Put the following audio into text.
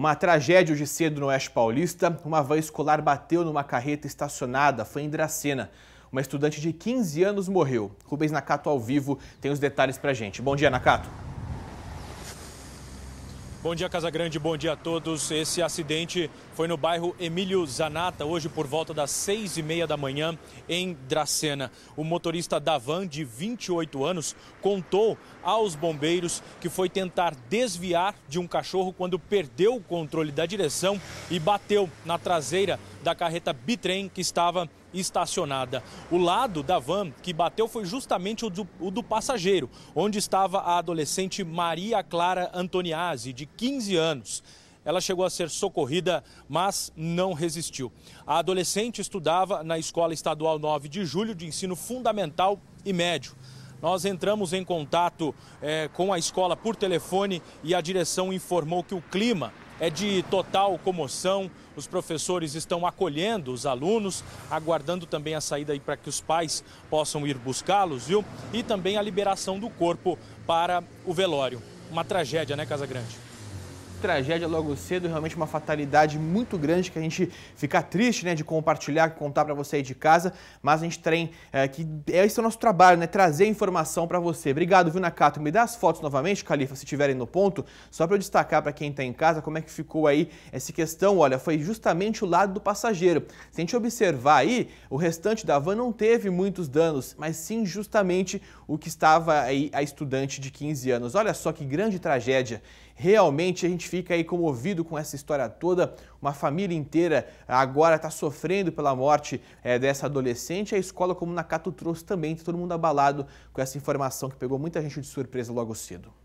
Uma tragédia hoje cedo no Oeste Paulista. Uma van escolar bateu numa carreta estacionada, foi em Dracena. Uma estudante de 15 anos morreu. Rubens Nakato ao vivo tem os detalhes pra gente. Bom dia, Nakato. Bom dia, Casagrande, bom dia a todos. Esse acidente foi no bairro Emílio Zanata, hoje por volta das seis e meia da manhã, em Dracena. O motorista da van, de 28 anos, contou aos bombeiros, que foi tentar desviar de um cachorro quando perdeu o controle da direção e bateu na traseira da carreta bitrem que estava estacionada. O lado da van que bateu foi justamente o do, o do passageiro, onde estava a adolescente Maria Clara Antoniazzi, de 15 anos. Ela chegou a ser socorrida, mas não resistiu. A adolescente estudava na Escola Estadual 9 de Julho de Ensino Fundamental e Médio. Nós entramos em contato é, com a escola por telefone e a direção informou que o clima é de total comoção. Os professores estão acolhendo os alunos, aguardando também a saída para que os pais possam ir buscá-los, viu? E também a liberação do corpo para o velório. Uma tragédia, né, Casa Grande? tragédia logo cedo, realmente uma fatalidade muito grande que a gente fica triste né, de compartilhar, contar para você aí de casa, mas a gente tem é, que. Esse é o nosso trabalho, né? Trazer informação para você. Obrigado, viu, Nakato? Me dá as fotos novamente, Califa, se tiverem no ponto, só para eu destacar para quem está em casa como é que ficou aí essa questão. Olha, foi justamente o lado do passageiro. Se a gente observar aí, o restante da van não teve muitos danos, mas sim justamente o que estava aí a estudante de 15 anos. Olha só que grande tragédia. Realmente a gente fica aí comovido com essa história toda. Uma família inteira agora está sofrendo pela morte é, dessa adolescente. A escola, como Nakato trouxe também, tá todo mundo abalado com essa informação que pegou muita gente de surpresa logo cedo.